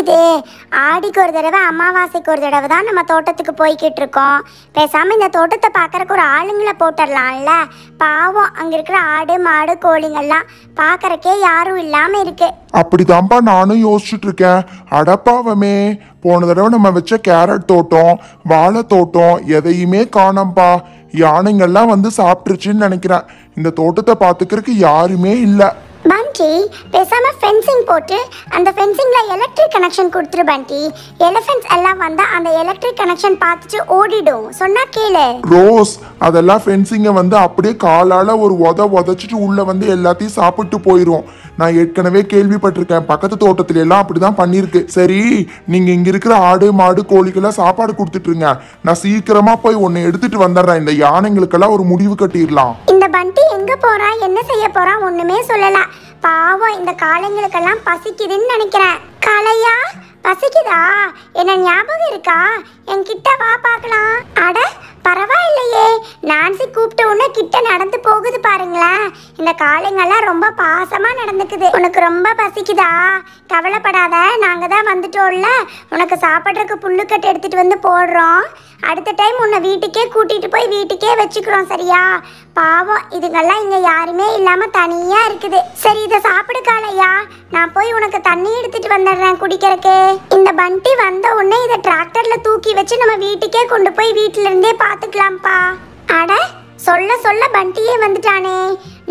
இது ஆடிக்கு ஒரு தடவை அமாவாசைக்கு ஒரு தடவை தான் நம்ம தோட்டத்துக்கு போய்கிட்டு இருக்கோம் பேசாமல் இந்த தோட்டத்தை பார்க்குறக்கு ஒரு ஆளுங்களை போட்டுடலாம்ல பாவம் அங்கே இருக்கிற ஆடு மாடு கோழிங்கெல்லாம் பார்க்குறக்கே யாரும் இல்லாமல் இருக்கு அப்படிதான்ப்பா நானும் யோசிச்சுட்டு இருக்கேன் அடப்பாவமே போன தடவை நம்ம வச்ச கேரட் தோட்டம் வாழை தோட்டம் எதையுமே காணோம்ப்பா யானைங்கள்லாம் வந்து சாப்பிட்டுருச்சுன்னு நினைக்கிறேன் இந்த தோட்டத்தை பார்த்துக்கிறதுக்கு யாருமே இல்லை பண்டி பேசாம ஃபென்சிங் போட்டு அந்த ஃபென்சிங்கில் எலக்ட்ரிக் கனெக்ஷன் கொடுத்துரு பண்டி எலிஃபென்ட்ஸ் எல்லாம் வந்தால் அந்த எலக்ட்ரிக் கனெக்ஷன் பார்த்துட்டு ஓடிடும் சொன்னா கீழே ரோஸ் அதெல்லாம் ஃபென்சிங்கை வந்து அப்படியே காலால் ஒரு உத உதச்சிட்டு உள்ளே வந்து எல்லாத்தையும் சாப்பிட்டு போயிடும் நான் ஏற்கனவே கேள்விப்பட்டிருக்கேன் பக்கத்து தோட்டத்துல எல்லாம் அப்படிதான் பண்ணியிருக்கு சரி நீங்க இங்க இருக்கிற ஆடு மாடு கோழிக்கெல்லாம் சாப்பாடு கொடுத்துட்டுருங்க நான் சீக்கிரமா போய் உன்னை எடுத்துட்டு வந்துடுறேன் இந்த யானைங்களுக்கெல்லாம் ஒரு முடிவு கட்டிடலாம் இந்த பண்டி எங்க போறான் என்ன செய்ய போறான் ஒண்ணுமே சொல்லலாம் பாவம் இந்த காலங்களுக்கெல்லாம் பசிக்குதுன்னு நினைக்கிறேன் காளையா பசிக்குதா என்ன ஞாபகம் இருக்கா என்கிட்ட வா பார்க்கலாம் அட பரவாயில்லையே நான்சி கூப்பிட்ட உடனே கிட்ட நடந்து போகுது பாருங்களேன் இந்த காளைங்கெல்லாம் ரொம்ப பாசமா நடந்துக்குது உனக்கு ரொம்ப பசிக்குதா கவலைப்படாத நாங்க தான் வந்துட்டோம்ல உனக்கு சாப்பிட்றதுக்கு புல்லுக்கட்டு எடுத்துட்டு வந்து போடுறோம் அடுத்த டைம் உன்னை வீட்டுக்கே கூட்டிட்டு போய் வீட்டுக்கே வச்சுக்கிறோம் சரியா பாவம் இதுங்கெல்லாம் இங்க யாருமே இல்லாம தனியா இருக்குது சரி இதை சாப்பிடுக்காலையா நான் போய் உனக்கு தண்ணி எடுத்துட்டு வந்தேன் வர்றேன் குடிக்கிறக்கு இந்த பண்டி வந்த உடனே இதை டிராக்டர்ல தூக்கி வச்சு நம்ம வீட்டுக்கே கொண்டு போய் வீட்டுல இருந்தே பாத்துக்கலாம்ப்பா அட சொல்ல சொல்ல பண்டியே வந்துட்டானே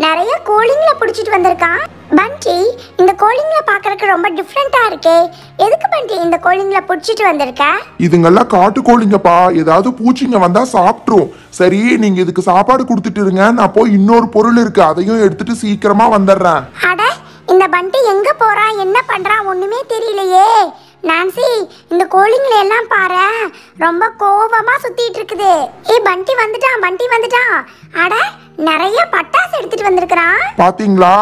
நிறைய கோலிங்ல பிடிச்சிட்டு வந்திருக்கான் பண்டி இந்த கோலிங்ல பாக்குறதுக்கு ரொம்ப டிஃப்ரெண்டா இருக்கே எதுக்கு பண்டி இந்த கோலிங்ல பிடிச்சிட்டு வந்திருக்க இதுங்கெல்லாம் காட்டு கோழிங்கப்பா ஏதாவது பூச்சிங்க வந்தா சாப்பிட்ரும் சரி நீங்க இதுக்கு சாப்பாடு கொடுத்துட்டு இருங்க நான் போய் இன்னொரு பொருள் இருக்கு அதையும் எடுத்துட்டு சீக்கிரமா வந்துடுறேன் அட இந்த பண்டி எங்க போறா என்ன பண்றா என்னன்னே தெரியலையே நான்சி இந்த கோழிங்களை எல்லாம் பாரு ரொம்ப கோபமா சுத்திட்டு இருக்குது ஏ பண்டி வந்துட்டான் பண்டி வந்துட்டான் அட நிறைய பட்டாசு எடுத்துட்டு வந்திருக்கான் பாத்தீங்களா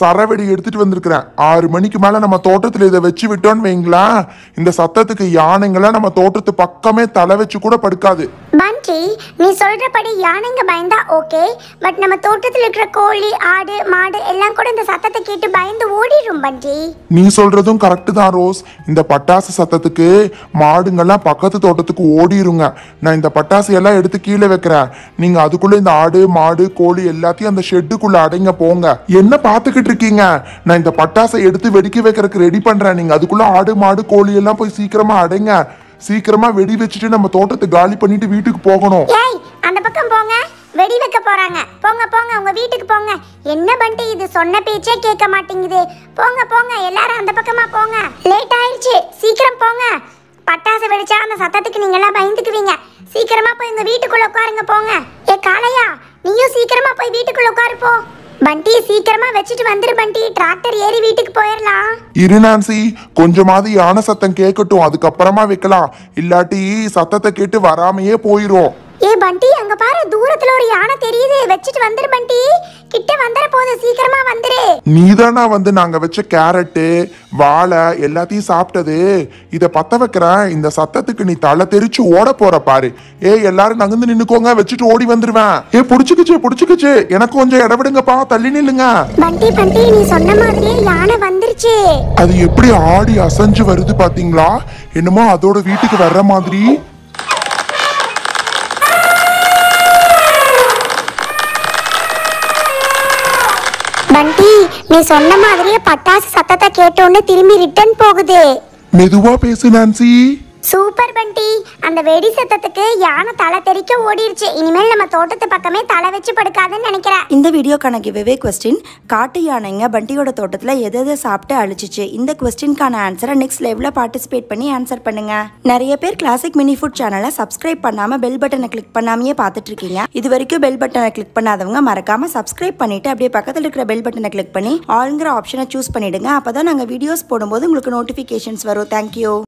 சரவெடி எடுத்துட்டு வந்திருக்கிறேன் ஆறு மணிக்கு மேல நம்ம தோட்டத்துல இதை வச்சு விட்டோம்னு வைங்களேன் இந்த சத்தத்துக்கு யானைங்களை நம்ம தோட்டத்து பக்கமே தலை வச்சு கூட படுக்காது பங்கி நீ சொல்றபடி யானைங்க பயந்தா ஓகே பட் நம்ம தோட்டத்துல இருக்கிற கோழி ஆடு மாடு எல்லாம் கூட இந்த சத்தத்தை கேட்டு பயந்து ஓடிடும் பங்கி நீ சொல்றதும் கரெக்ட் தான் ரோஸ் இந்த பட்டாசு சத்தத்துக்கு மாடுங்கள்லாம் பக்கத்து தோட்டத்துக்கு ஓடிருங்க நான் இந்த பட்டாசு எல்லாம் எடுத்து கீழே வைக்கிறேன் நீங்க அதுக்குள்ள இந்த ஆடு மாடு கோழி எல்லாத்தையும் அந்த ஷெட்டுக்குள்ள அடைங்க போங்க என்ன பாத்துக்கிட்டு கேட்டுட்டு இருக்கீங்க நான் இந்த பட்டாசை எடுத்து வெடிக்க வைக்கிறதுக்கு ரெடி பண்றேன் நீங்க அதுக்குள்ள ஆடு மாடு கோழி எல்லாம் போய் சீக்கிரமா அடைங்க சீக்கிரமா வெடி வச்சுட்டு நம்ம தோட்டத்தை காலி பண்ணிட்டு வீட்டுக்கு போகணும் அந்த பக்கம் போங்க வெடி வைக்க போறாங்க போங்க போங்க உங்க வீட்டுக்கு போங்க என்ன பண்டி இது சொன்ன பேச்சே கேட்க மாட்டேங்குது போங்க போங்க எல்லாரும் அந்த பக்கமா போங்க லேட் ஆயிடுச்சு சீக்கிரம் போங்க பட்டாசு வெடிச்சா அந்த சத்தத்துக்கு நீங்க எல்லாம் பயந்துக்குவீங்க சீக்கிரமா போய் உங்க வீட்டுக்குள்ள உட்காருங்க போங்க ஏ காளையா நீயும் சீக்கிரமா போய் வீட்டுக்குள்ள உட்காரு போ பண்டி சீக்கிரமா வச்சிட்டு வந்துரு பண்டி டிராக்டர் ஏறி வீட்டுக்கு போயிடலாம் இரு நான்சி கொஞ்சமாவது யானை சத்தம் கேட்கட்டும் அதுக்கப்புறமா வைக்கலாம் இல்லாட்டி சத்தத்தை கேட்டு வராமையே போயிரும் ஏ பண்டி அங்க பாரு தூரத்துல ஒரு யானை தெரியுது வச்சிட்டு வந்துரு பண்டி கிட்ட வந்துற போது சீக்கிரமா வந்துரு நீதானா வந்து நாங்க வச்ச கேரட்டு வாழை எல்லாத்தையும் சாப்பிட்டது இத பத்த வைக்கிறேன் இந்த சத்தத்துக்கு நீ தலை தெரிச்சு ஓட போற பாரு ஏ எல்லாரும் நகர்ந்து நின்னுக்கோங்க வச்சுட்டு ஓடி வந்துருவேன் ஏ புடிச்சுக்குச்சு புடிச்சுக்குச்சு எனக்கு கொஞ்சம் இடவிடுங்கப்பா தள்ளி நில்லுங்க பண்டி பண்டி நீ சொன்ன மாதிரியே யானை வந்துருச்சு அது எப்படி ஆடி அசைஞ்சு வருது பாத்தீங்களா என்னமோ அதோட வீட்டுக்கு வர்ற மாதிரி பாட்டி நீ சொன்ன மாதிரியே பட்டாசு சத்தத்தை கேட்டோன்னு திரும்பி ரிட்டர்ன் போகுது மெதுவா பேசு நான்சி சூப்பர் பண்டி அந்த வெடி சத்தத்துக்கு யானை தலை தெரிக்க ஓடிடுச்சு இனிமேல் நம்ம தோட்டத்து பக்கமே தலை வச்சு படுக்காதுன்னு நினைக்கிறேன் இந்த வீடியோக்கான கிவ்வே கொஸ்டின் காட்டு யானைங்க பண்டியோட தோட்டத்தில் எதை எதை சாப்பிட்டு அழிச்சிச்சு இந்த கொஸ்டின்கான ஆன்சரை நெக்ஸ்ட் லைவ்ல பார்ட்டிசிபேட் பண்ணி ஆன்சர் பண்ணுங்க நிறைய பேர் கிளாசிக் மினி ஃபுட் சேனலை சப்ஸ்கிரைப் பண்ணாம பெல் பட்டனை கிளிக் பண்ணாமையே பார்த்துட்டு இருக்கீங்க இது வரைக்கும் பெல் பட்டனை கிளிக் பண்ணாதவங்க மறக்காம சப்ஸ்கிரைப் பண்ணிட்டு அப்படியே பக்கத்தில் இருக்கிற பெல் பட்டனை கிளிக் பண்ணி ஆளுங்கிற ஆப்ஷனை சூஸ் பண்ணிடுங்க அப்பதான் நாங்கள் வீடியோஸ் போடும்போது உங்களுக்கு நோட்டிஃபிகேஷன்ஸ் வரும் தேங்க்யூ